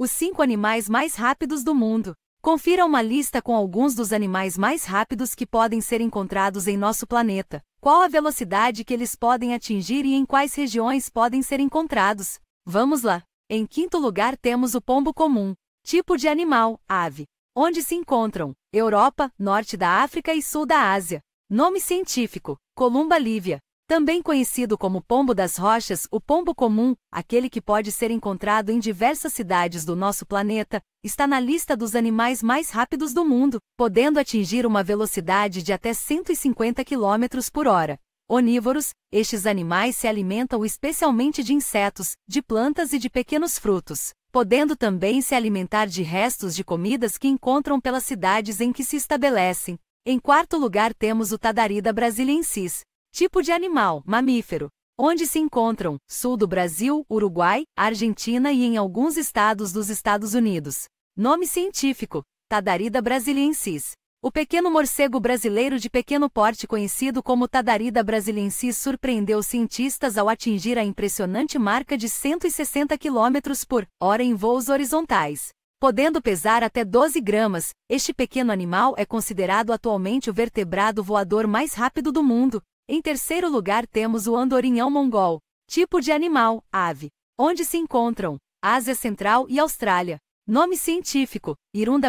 Os cinco animais mais rápidos do mundo. Confira uma lista com alguns dos animais mais rápidos que podem ser encontrados em nosso planeta. Qual a velocidade que eles podem atingir e em quais regiões podem ser encontrados? Vamos lá! Em quinto lugar temos o pombo comum, tipo de animal, ave. Onde se encontram? Europa, norte da África e sul da Ásia. Nome científico: Columba lívia. Também conhecido como pombo das rochas, o pombo comum, aquele que pode ser encontrado em diversas cidades do nosso planeta, está na lista dos animais mais rápidos do mundo, podendo atingir uma velocidade de até 150 km por hora. Onívoros, estes animais se alimentam especialmente de insetos, de plantas e de pequenos frutos, podendo também se alimentar de restos de comidas que encontram pelas cidades em que se estabelecem. Em quarto lugar temos o Tadarida brasiliensis, Tipo de animal: mamífero. Onde se encontram sul do Brasil, Uruguai, Argentina e em alguns estados dos Estados Unidos. Nome científico: Tadarida brasiliensis. O pequeno morcego brasileiro de pequeno porte conhecido como Tadarida brasiliensis surpreendeu cientistas ao atingir a impressionante marca de 160 km por hora em voos horizontais. Podendo pesar até 12 gramas, este pequeno animal é considerado atualmente o vertebrado voador mais rápido do mundo, em terceiro lugar temos o andorinhão mongol, tipo de animal, ave, onde se encontram Ásia Central e Austrália. Nome científico,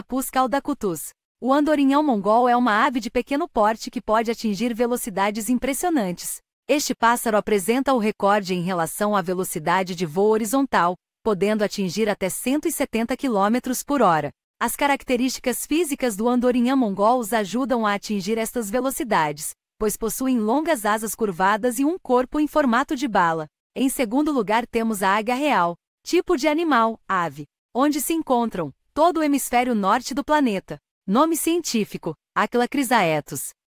Pusca Aldacutus. O andorinhão mongol é uma ave de pequeno porte que pode atingir velocidades impressionantes. Este pássaro apresenta o recorde em relação à velocidade de voo horizontal, podendo atingir até 170 km por hora. As características físicas do andorinhão mongol os ajudam a atingir estas velocidades, pois possuem longas asas curvadas e um corpo em formato de bala. Em segundo lugar temos a águia real, tipo de animal, ave, onde se encontram todo o hemisfério norte do planeta. Nome científico, Aquila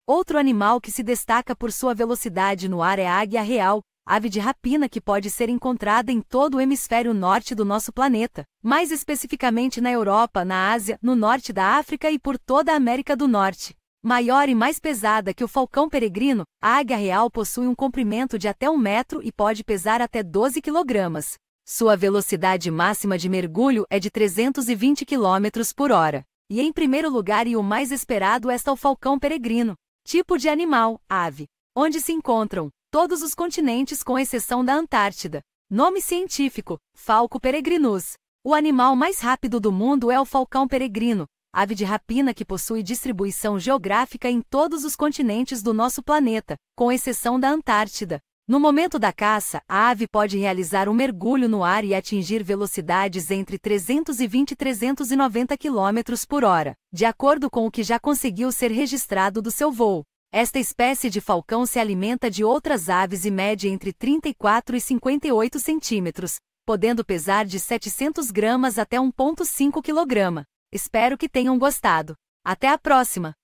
Outro animal que se destaca por sua velocidade no ar é a águia real, ave de rapina que pode ser encontrada em todo o hemisfério norte do nosso planeta, mais especificamente na Europa, na Ásia, no norte da África e por toda a América do Norte. Maior e mais pesada que o falcão peregrino, a águia real possui um comprimento de até um metro e pode pesar até 12 kg. Sua velocidade máxima de mergulho é de 320 km por hora. E em primeiro lugar e o mais esperado está o falcão peregrino, tipo de animal, ave, onde se encontram todos os continentes com exceção da Antártida. Nome científico: Falco peregrinus. O animal mais rápido do mundo é o falcão peregrino, ave de rapina que possui distribuição geográfica em todos os continentes do nosso planeta, com exceção da Antártida. No momento da caça, a ave pode realizar um mergulho no ar e atingir velocidades entre 320 e 390 km por hora, de acordo com o que já conseguiu ser registrado do seu voo. Esta espécie de falcão se alimenta de outras aves e mede entre 34 e 58 centímetros, podendo pesar de 700 gramas até 1,5 kg. Espero que tenham gostado. Até a próxima!